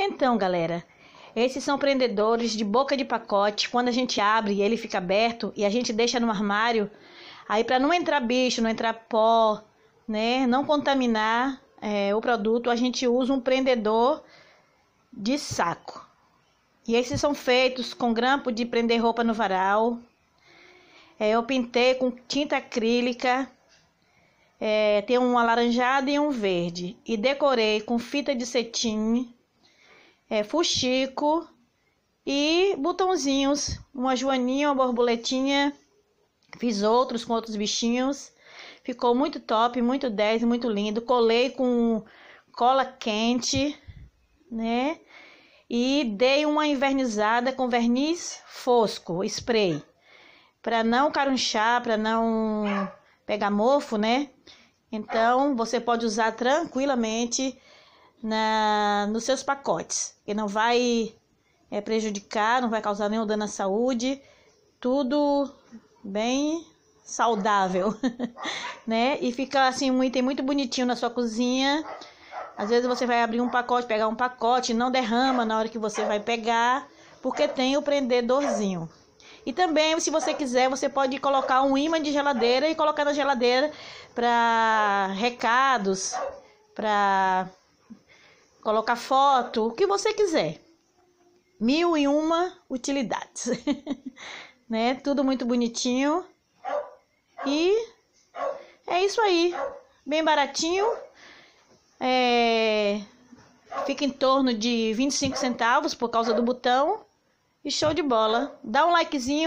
Então, galera, esses são prendedores de boca de pacote. Quando a gente abre, ele fica aberto e a gente deixa no armário. Aí, para não entrar bicho, não entrar pó, né? Não contaminar é, o produto, a gente usa um prendedor de saco. E esses são feitos com grampo de prender roupa no varal. É, eu pintei com tinta acrílica. É, tem um alaranjado e um verde. E decorei com fita de cetim é, fuxico e botãozinhos, uma joaninha, uma borboletinha. Fiz outros com outros bichinhos. Ficou muito top, muito 10, muito lindo. Colei com cola quente, né? E dei uma invernizada com verniz fosco, spray, para não carunchar, para não pegar mofo, né? Então, você pode usar tranquilamente na, nos seus pacotes. E não vai é, prejudicar, não vai causar nenhum dano à saúde. Tudo bem saudável, né? E fica assim um item muito bonitinho na sua cozinha. Às vezes você vai abrir um pacote, pegar um pacote, não derrama na hora que você vai pegar, porque tem o prendedorzinho. E também, se você quiser, você pode colocar um ímã de geladeira e colocar na geladeira para recados, para colocar foto, o que você quiser. Mil e uma utilidades. né? Tudo muito bonitinho. E é isso aí. Bem baratinho. É... Fica em torno de 25 centavos por causa do botão. E show de bola. Dá um likezinho.